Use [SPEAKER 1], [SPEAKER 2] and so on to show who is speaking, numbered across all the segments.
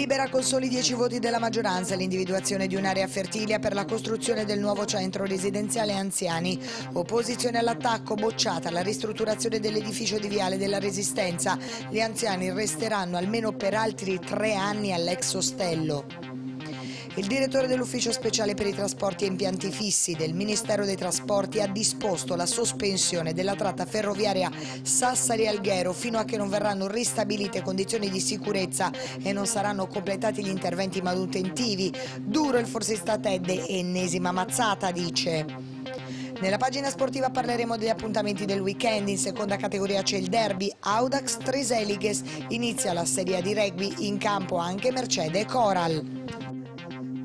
[SPEAKER 1] Libera con soli 10 voti della maggioranza l'individuazione di un'area fertilia per la costruzione del nuovo centro residenziale anziani. Opposizione all'attacco, bocciata la ristrutturazione dell'edificio di Viale della Resistenza. Gli anziani resteranno almeno per altri tre anni all'ex ostello. Il direttore dell'Ufficio Speciale per i Trasporti e Impianti Fissi del Ministero dei Trasporti ha disposto la sospensione della tratta ferroviaria Sassari-Alghero fino a che non verranno ristabilite condizioni di sicurezza e non saranno completati gli interventi manutentivi. Duro il forzista Tedde, ennesima mazzata, dice. Nella pagina sportiva parleremo degli appuntamenti del weekend, in seconda categoria c'è il derby Audax Treseliges, inizia la serie di rugby in campo anche Mercedes Coral.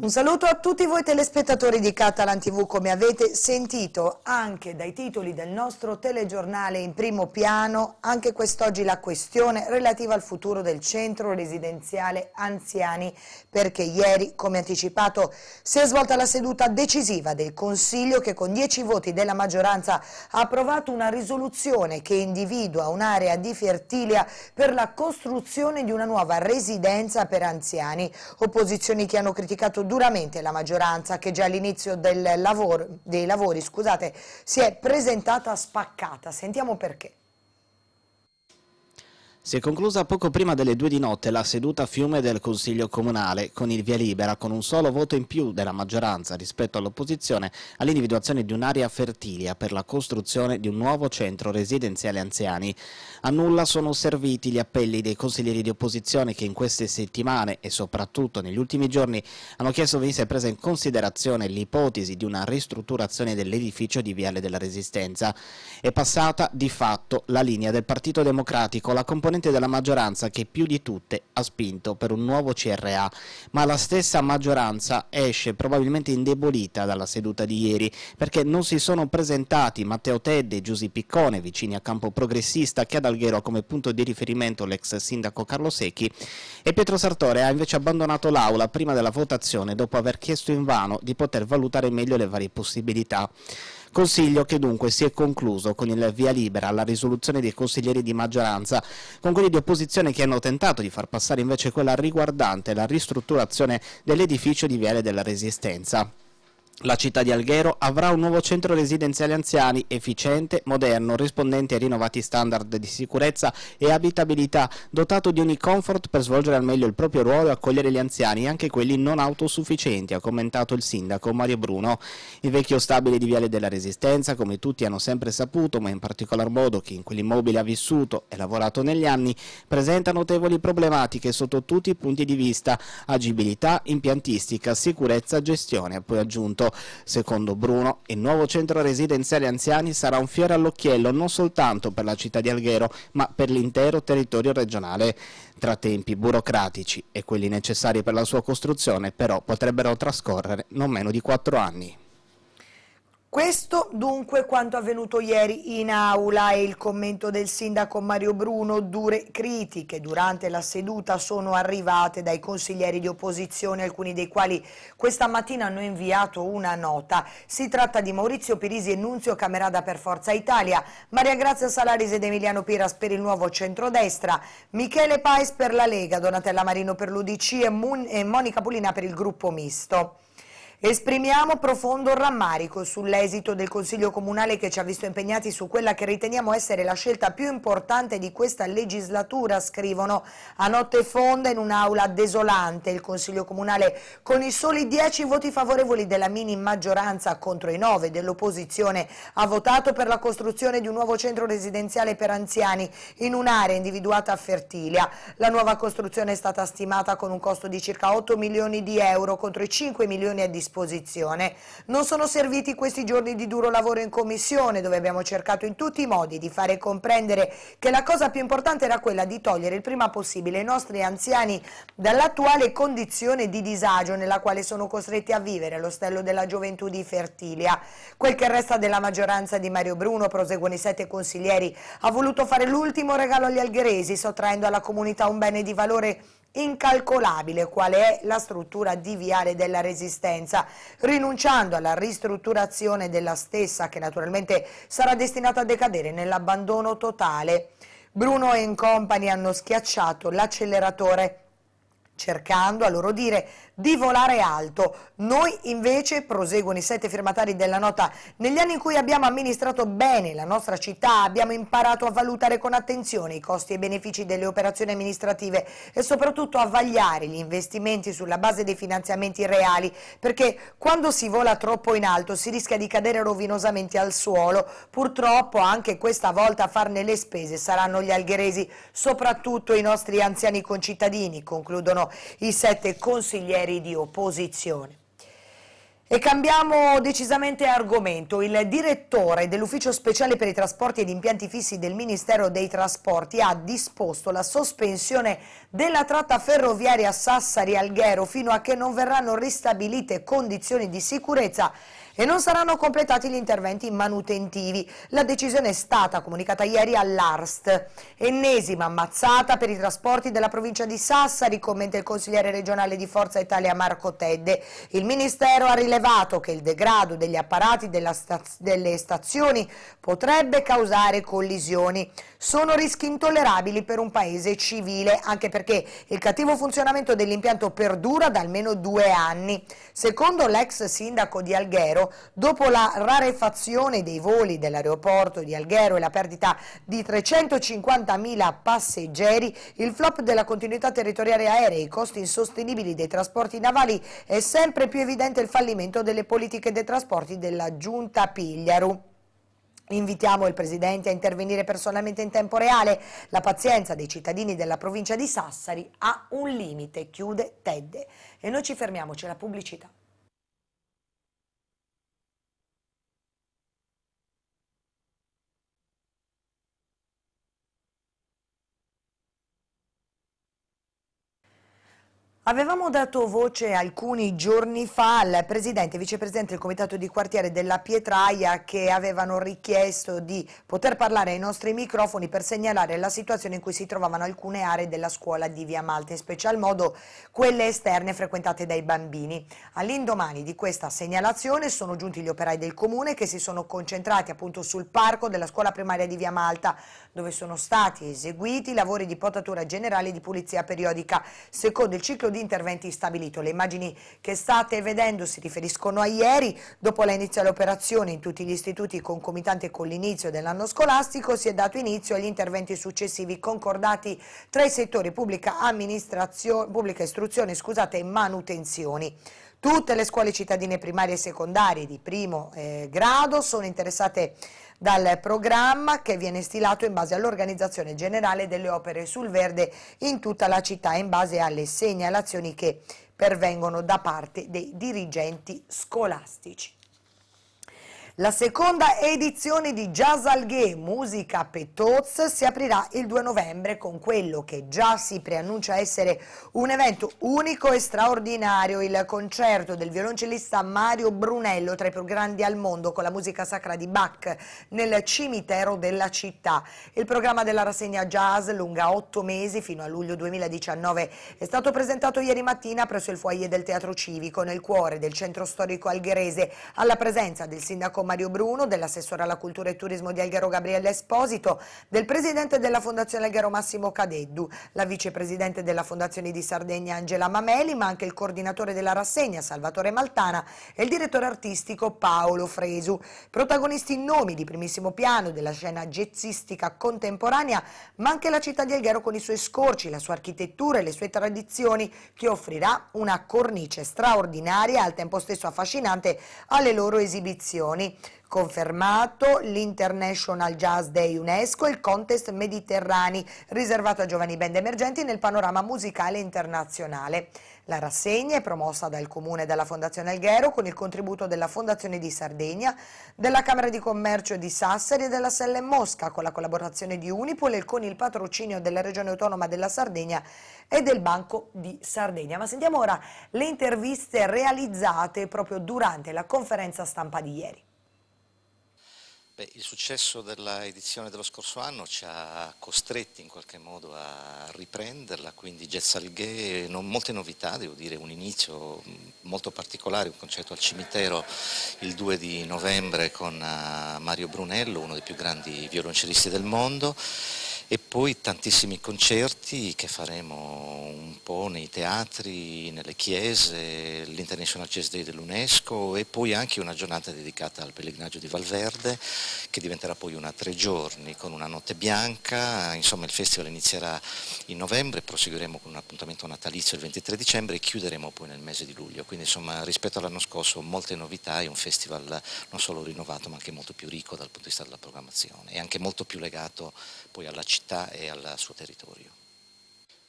[SPEAKER 1] Un saluto a tutti voi telespettatori di Catalan TV, come avete sentito anche dai titoli del nostro telegiornale in primo piano, anche quest'oggi la questione relativa al futuro del centro residenziale anziani, perché ieri, come anticipato, si è svolta la seduta decisiva del Consiglio che con 10 voti della maggioranza ha approvato una risoluzione che individua un'area di Fertilia per la costruzione di una nuova residenza per anziani. Opposizioni che hanno criticato due duramente la maggioranza che già all'inizio dei lavori scusate, si è presentata spaccata. Sentiamo perché.
[SPEAKER 2] Si è conclusa poco prima delle due di notte la seduta a fiume del Consiglio Comunale, con il via libera, con un solo voto in più della maggioranza rispetto all'opposizione, all'individuazione di un'area fertilia per la costruzione di un nuovo centro residenziale anziani. A nulla sono serviti gli appelli dei consiglieri di opposizione che in queste settimane e soprattutto negli ultimi giorni hanno chiesto venisse presa in considerazione l'ipotesi di una ristrutturazione dell'edificio di Viale della Resistenza. È passata di fatto la linea del Partito Democratico, la componente componente della maggioranza che più di tutte ha spinto per un nuovo CRA, ma la stessa maggioranza esce probabilmente indebolita dalla seduta di ieri perché non si sono presentati Matteo Tedde e Giusy Piccone, vicini a Campo Progressista, che ad Alghero ha come punto di riferimento l'ex sindaco Carlo Secchi, e Pietro Sartore ha invece abbandonato l'aula prima della votazione dopo aver chiesto invano di poter valutare meglio le varie possibilità. Consiglio che dunque si è concluso con il via libera alla risoluzione dei consiglieri di maggioranza, con quelli di opposizione che hanno tentato di far passare invece quella riguardante la ristrutturazione dell'edificio di Viale della Resistenza. La città di Alghero avrà un nuovo centro residenziale anziani efficiente, moderno, rispondente ai rinnovati standard di sicurezza e abitabilità, dotato di ogni comfort per svolgere al meglio il proprio ruolo e accogliere gli anziani, anche quelli non autosufficienti, ha commentato il sindaco Mario Bruno. Il vecchio stabile di Viale della Resistenza, come tutti hanno sempre saputo, ma in particolar modo chi in quell'immobile ha vissuto e lavorato negli anni, presenta notevoli problematiche sotto tutti i punti di vista, agibilità, impiantistica, sicurezza, gestione, ha poi aggiunto tutto. Secondo Bruno, il nuovo centro residenziale anziani sarà un fiore all'occhiello non soltanto per la città di Alghero, ma per l'intero territorio regionale. Tra tempi burocratici e quelli necessari per la sua costruzione, però, potrebbero trascorrere non meno di quattro anni.
[SPEAKER 1] Questo dunque quanto avvenuto ieri in aula e il commento del sindaco Mario Bruno, dure critiche durante la seduta sono arrivate dai consiglieri di opposizione, alcuni dei quali questa mattina hanno inviato una nota. Si tratta di Maurizio Pirisi e Nunzio Camerada per Forza Italia, Maria Grazia Salaris ed Emiliano Piras per il nuovo centrodestra, Michele Pais per la Lega, Donatella Marino per l'Udc e Monica Pulina per il gruppo misto. Esprimiamo profondo rammarico sull'esito del Consiglio Comunale che ci ha visto impegnati su quella che riteniamo essere la scelta più importante di questa legislatura, scrivono a notte fonda in un'aula desolante il Consiglio Comunale con i soli 10 voti favorevoli della mini maggioranza contro i 9 dell'opposizione ha votato per la costruzione di un nuovo centro residenziale per anziani in un'area individuata a Fertilia. La nuova costruzione è stata stimata con un costo di circa 8 milioni di euro contro i 5 milioni a disposizione disposizione. Non sono serviti questi giorni di duro lavoro in commissione, dove abbiamo cercato in tutti i modi di fare comprendere che la cosa più importante era quella di togliere il prima possibile i nostri anziani dall'attuale condizione di disagio nella quale sono costretti a vivere all'ostello della gioventù di Fertilia. Quel che resta della maggioranza di Mario Bruno, proseguono i sette consiglieri, ha voluto fare l'ultimo regalo agli algheresi, sottraendo alla comunità un bene di valore incalcolabile qual è la struttura di Viale della Resistenza, rinunciando alla ristrutturazione della stessa che naturalmente sarà destinata a decadere nell'abbandono totale. Bruno e Company hanno schiacciato l'acceleratore cercando, a loro dire, di volare alto. Noi invece, proseguono i sette firmatari della nota, negli anni in cui abbiamo amministrato bene la nostra città abbiamo imparato a valutare con attenzione i costi e i benefici delle operazioni amministrative e soprattutto a vagliare gli investimenti sulla base dei finanziamenti reali perché quando si vola troppo in alto si rischia di cadere rovinosamente al suolo. Purtroppo anche questa volta a farne le spese saranno gli algheresi, soprattutto i nostri anziani concittadini, concludono i sette consiglieri pareri di opposizione. E cambiamo decisamente argomento. Il direttore dell'Ufficio Speciale per i Trasporti ed Impianti Fissi del Ministero dei Trasporti ha disposto la sospensione della tratta ferroviaria Sassari-Alghero fino a che non verranno ristabilite condizioni di sicurezza e non saranno completati gli interventi manutentivi. La decisione è stata comunicata ieri all'ARST. Ennesima ammazzata per i trasporti della provincia di Sassari, commenta il consigliere regionale di Forza Italia Marco Tedde. Il Ministero ha rilevato che il degrado degli apparati staz delle stazioni potrebbe causare collisioni. Sono rischi intollerabili per un paese civile, anche perché il cattivo funzionamento dell'impianto perdura da almeno due anni. Secondo l'ex sindaco di Alghero, Dopo la rarefazione dei voli dell'aeroporto di Alghero e la perdita di 350.000 passeggeri, il flop della continuità territoriale aerea e i costi insostenibili dei trasporti navali è sempre più evidente il fallimento delle politiche dei trasporti della Giunta Pigliaru. Invitiamo il Presidente a intervenire personalmente in tempo reale. La pazienza dei cittadini della provincia di Sassari ha un limite, chiude Tedde. E noi ci fermiamoci alla pubblicità. Avevamo dato voce alcuni giorni fa al presidente e vicepresidente del comitato di quartiere della Pietraia che avevano richiesto di poter parlare ai nostri microfoni per segnalare la situazione in cui si trovavano alcune aree della scuola di Via Malta, in special modo quelle esterne frequentate dai bambini. All'indomani di questa segnalazione sono giunti gli operai del comune che si sono concentrati appunto sul parco della scuola primaria di Via Malta dove sono stati eseguiti lavori di potatura generale e di pulizia periodica secondo il ciclo di di interventi stabilito. Le immagini che state vedendo si riferiscono a ieri, dopo la iniziale operazione in tutti gli istituti concomitante con l'inizio dell'anno scolastico si è dato inizio agli interventi successivi concordati tra i settori pubblica, pubblica istruzione scusate, e manutenzioni. Tutte le scuole cittadine primarie e secondarie di primo eh, grado sono interessate dal programma che viene stilato in base all'organizzazione generale delle opere sul verde in tutta la città in base alle segnalazioni che pervengono da parte dei dirigenti scolastici. La seconda edizione di Jazz Alghe, musica Petoz, si aprirà il 2 novembre con quello che già si preannuncia essere un evento unico e straordinario, il concerto del violoncellista Mario Brunello tra i più grandi al mondo con la musica sacra di Bach nel cimitero della città. Il programma della rassegna jazz, lunga otto mesi fino a luglio 2019, è stato presentato ieri mattina presso il foyer del Teatro Civico nel cuore del centro storico algherese alla presenza del sindaco Mario Bruno, dell'assessore alla cultura e turismo di Alghero Gabriele Esposito, del presidente della Fondazione Alghero Massimo Cadeddu, la vicepresidente della Fondazione di Sardegna Angela Mameli, ma anche il coordinatore della rassegna Salvatore Maltana e il direttore artistico Paolo Fresu. Protagonisti in nomi di primissimo piano della scena jazzistica contemporanea, ma anche la città di Alghero con i suoi scorci, la sua architettura e le sue tradizioni, che offrirà una cornice straordinaria e al tempo stesso affascinante alle loro esibizioni confermato, l'International Jazz Day UNESCO il Contest Mediterranei riservato a giovani band emergenti nel panorama musicale internazionale. La rassegna è promossa dal Comune e dalla Fondazione Alghero con il contributo della Fondazione di Sardegna, della Camera di Commercio di Sassari e della Selle Mosca con la collaborazione di Unipol e con il patrocinio della Regione Autonoma della Sardegna e del Banco di Sardegna. Ma sentiamo ora le interviste realizzate proprio durante la conferenza stampa di ieri.
[SPEAKER 3] Beh, il successo dell'edizione dello scorso anno ci ha costretti in qualche modo a riprenderla, quindi Jazz al Gay, molte novità, devo dire, un inizio molto particolare, un concerto al cimitero il 2 di novembre con eh, Mario Brunello, uno dei più grandi violoncellisti del mondo e poi tantissimi concerti che faremo un po' nei teatri, nelle chiese, l'International Chess Day dell'UNESCO e poi anche una giornata dedicata al pellegrinaggio di Valverde che diventerà poi una tre giorni con una notte bianca, insomma il festival inizierà in novembre, proseguiremo con un appuntamento natalizio il 23 dicembre e chiuderemo poi nel mese di luglio, quindi insomma rispetto all'anno scorso molte novità e un festival non solo rinnovato ma anche molto più ricco dal punto di vista della programmazione e anche molto più legato poi alla città città e al suo territorio.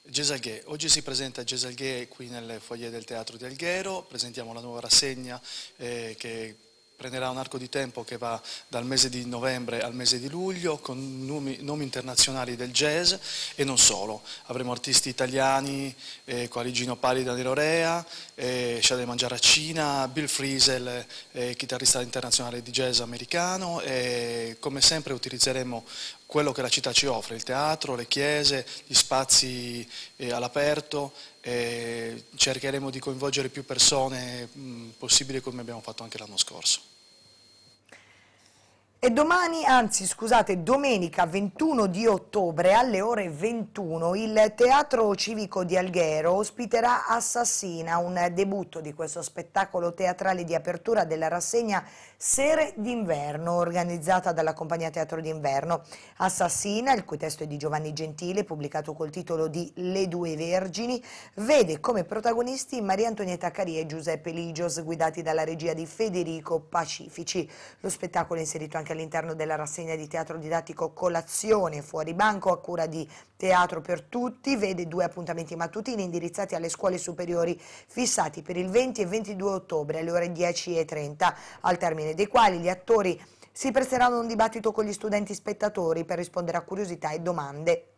[SPEAKER 3] Gesalghe, oggi si presenta Gesalghe qui nel foyer del Teatro di Alghero, presentiamo la nuova rassegna eh, che prenderà un arco di tempo che va dal mese di novembre al mese di luglio con nomi, nomi internazionali del jazz e non solo. Avremo artisti italiani eh, quali Gino Pali, Danilo Rea, eh, Shade Mangiaracina, Bill Friesel, eh, chitarrista internazionale di jazz americano e come sempre utilizzeremo quello che la città ci offre, il teatro, le chiese, gli spazi eh, all'aperto, eh, cercheremo di coinvolgere più persone mh, possibile come abbiamo fatto anche l'anno scorso.
[SPEAKER 1] E domani, anzi scusate, domenica 21 di ottobre alle ore 21 il Teatro Civico di Alghero ospiterà Assassina, un debutto di questo spettacolo teatrale di apertura della rassegna Sere d'inverno, organizzata dalla compagnia Teatro d'inverno. Assassina, il cui testo è di Giovanni Gentile, pubblicato col titolo di Le due vergini, vede come protagonisti Maria Antonietta Caria e Giuseppe Ligios, guidati dalla regia di Federico Pacifici. Lo spettacolo è inserito anche all'interno della rassegna di teatro didattico Colazione, fuori banco, a cura di Teatro per Tutti, vede due appuntamenti mattutini indirizzati alle scuole superiori, fissati per il 20 e 22 ottobre alle ore 10.30, al termine esame, eh, dei quali gli attori si presteranno a un dibattito con gli studenti spettatori per rispondere a curiosità e domande.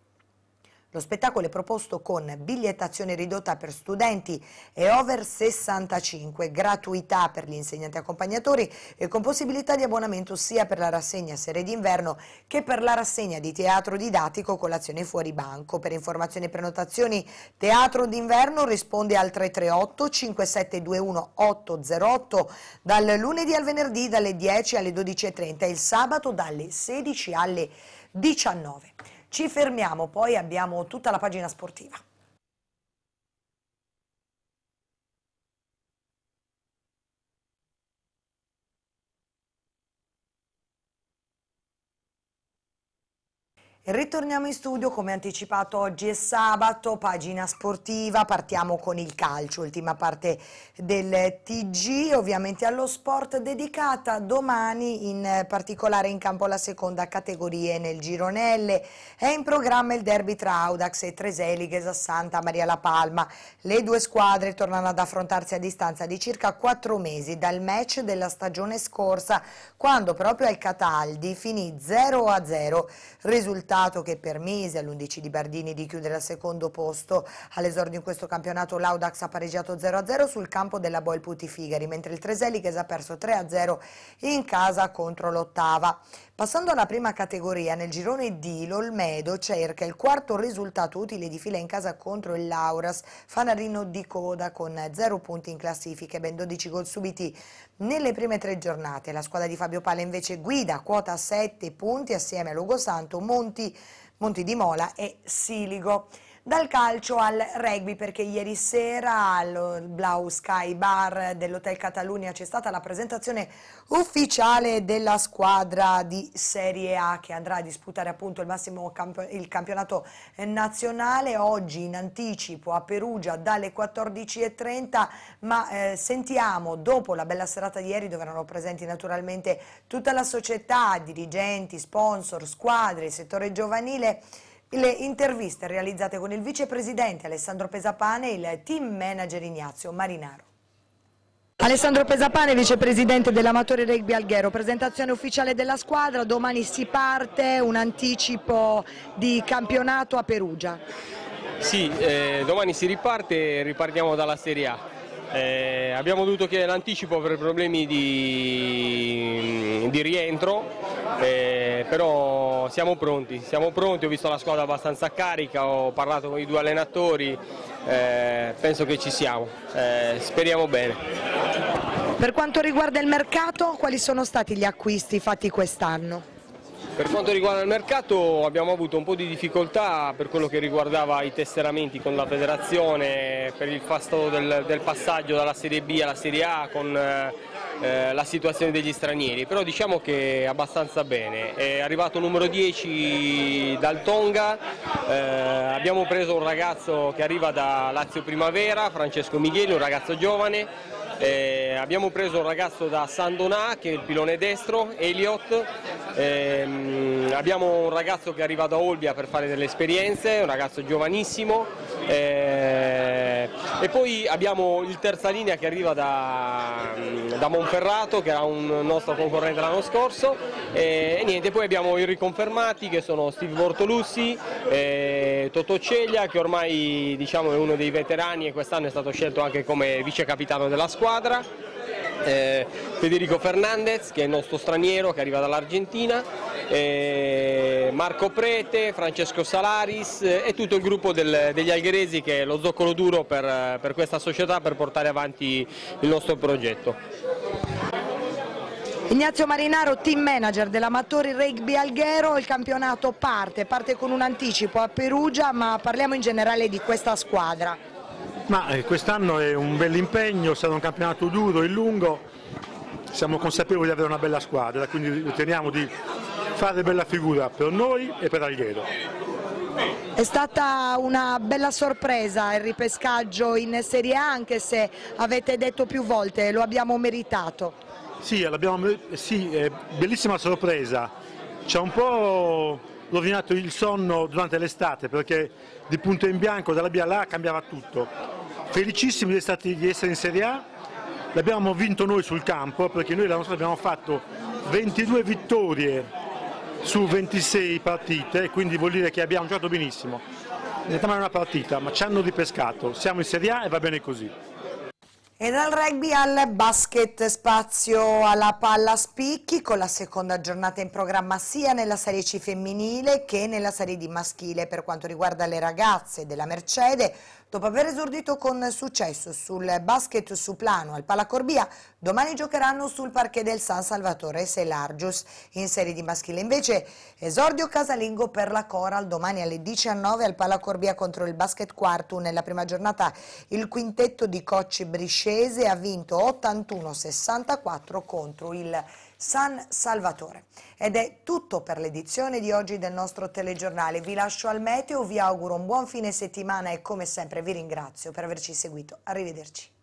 [SPEAKER 1] Lo spettacolo è proposto con bigliettazione ridotta per studenti e over 65, gratuità per gli insegnanti accompagnatori e con possibilità di abbonamento sia per la rassegna serie d'inverno che per la rassegna di teatro didattico con l'azione fuori banco. Per informazioni e prenotazioni teatro d'inverno risponde al 338 5721 808 dal lunedì al venerdì dalle 10 alle 12.30 e il sabato dalle 16 alle 19. Ci fermiamo, poi abbiamo tutta la pagina sportiva. Ritorniamo in studio, come anticipato oggi è sabato, pagina sportiva, partiamo con il calcio, ultima parte del TG, ovviamente allo sport dedicata domani in particolare in campo la seconda categoria nel Gironelle. È in programma il derby tra Audax e Treselighes a Santa Maria La Palma. Le due squadre tornano ad affrontarsi a distanza di circa quattro mesi dal match della stagione scorsa, quando proprio al Cataldi finì 0-0, risultato risultato che permise all'11 di Bardini di chiudere al secondo posto. All'esordio in questo campionato l'Audax ha pareggiato 0-0 sul campo della Boel Puti Figari, mentre il Treselli Treseliches ha perso 3-0 in casa contro l'Ottava. Passando alla prima categoria, nel girone D l'Olmedo cerca il quarto risultato utile di fila in casa contro il Lauras, fanarino di coda con 0 punti in classifica e ben 12 gol subiti nelle prime tre giornate. La squadra di Fabio Pale invece guida quota 7 punti assieme a Lugosanto, Monti Monti, Monti di Mola e Siligo. Dal calcio al rugby perché ieri sera al Blau Sky Bar dell'Hotel Catalunya c'è stata la presentazione ufficiale della squadra di Serie A che andrà a disputare appunto il massimo camp il campionato nazionale oggi in anticipo a Perugia dalle 14.30 ma eh, sentiamo dopo la bella serata di ieri dove erano presenti naturalmente tutta la società, dirigenti, sponsor, squadre, settore giovanile le interviste realizzate con il vicepresidente Alessandro Pesapane e il team manager Ignazio Marinaro. Alessandro Pesapane, vicepresidente dell'Amatore Rugby Alghero, presentazione ufficiale della squadra, domani si parte, un anticipo di campionato a Perugia.
[SPEAKER 4] Sì, eh, domani si riparte, e ripartiamo dalla Serie A. Eh, abbiamo dovuto chiedere l'anticipo per problemi di, di rientro, eh, però siamo pronti, siamo pronti, ho visto la squadra abbastanza carica, ho parlato con i due allenatori, eh, penso che ci siamo, eh, speriamo bene.
[SPEAKER 1] Per quanto riguarda il mercato, quali sono stati gli acquisti fatti quest'anno?
[SPEAKER 4] Per quanto riguarda il mercato abbiamo avuto un po' di difficoltà per quello che riguardava i tesseramenti con la federazione, per il fasto del, del passaggio dalla Serie B alla Serie A, con eh, eh, la situazione degli stranieri, però diciamo che abbastanza bene. È arrivato numero 10 dal Tonga, eh, abbiamo preso un ragazzo che arriva da Lazio Primavera, Francesco Micheli, un ragazzo giovane, eh, abbiamo preso un ragazzo da San Donà che è il pilone destro, Elliot, ehm, abbiamo un ragazzo che arriva da Olbia per fare delle esperienze, un ragazzo giovanissimo. Eh, e poi abbiamo il terza linea che arriva da, da Monferrato, che era un nostro concorrente l'anno scorso, e, e, niente, poi abbiamo i riconfermati che sono Steve Bortolussi, eh, Totto Ceglia, che ormai diciamo, è uno dei veterani e quest'anno è stato scelto anche come vice capitano della squadra. Eh, Federico Fernandez che è il nostro straniero che arriva dall'Argentina eh, Marco Prete, Francesco Salaris eh, e tutto il gruppo del, degli algheresi che è lo zoccolo duro per, eh, per questa società per portare avanti il nostro progetto.
[SPEAKER 1] Ignazio Marinaro, team manager dell'amatore Rugby Alghero, il campionato parte, parte con un anticipo a Perugia, ma parliamo in generale di questa squadra.
[SPEAKER 3] Eh, quest'anno è un bell'impegno, è stato un campionato duro e lungo, siamo consapevoli di avere una bella squadra, quindi riteniamo di fare bella figura per noi e per Alghero.
[SPEAKER 1] È stata una bella sorpresa il ripescaggio in Serie A anche se avete detto più volte lo abbiamo meritato.
[SPEAKER 3] Sì, sì è bellissima sorpresa, ci ha un po' rovinato il sonno durante l'estate perché di punto in bianco dalla B là cambiava tutto. Felicissimi di essere in Serie A, l'abbiamo vinto noi sul campo perché noi l'anno scorso abbiamo fatto 22 vittorie su 26 partite, quindi vuol dire che abbiamo giocato benissimo. In realtà non è una partita, ma ci hanno ripescato, siamo in Serie A e va bene così.
[SPEAKER 1] E dal rugby al basket, spazio alla palla spicchi con la seconda giornata in programma sia nella Serie C femminile che nella Serie D maschile per quanto riguarda le ragazze della Mercede. Dopo aver esordito con successo sul basket su plano al Palacorbia, domani giocheranno sul parquet del San Salvatore Selargius. In serie di maschile invece esordio casalingo per la Coral domani alle 19 al Palacorbia contro il Basket Quartu. Nella prima giornata il quintetto di Cocci Briscese ha vinto 81-64 contro il San Salvatore. Ed è tutto per l'edizione di oggi del nostro telegiornale. Vi lascio al meteo, vi auguro un buon fine settimana e come sempre vi ringrazio per averci seguito. Arrivederci.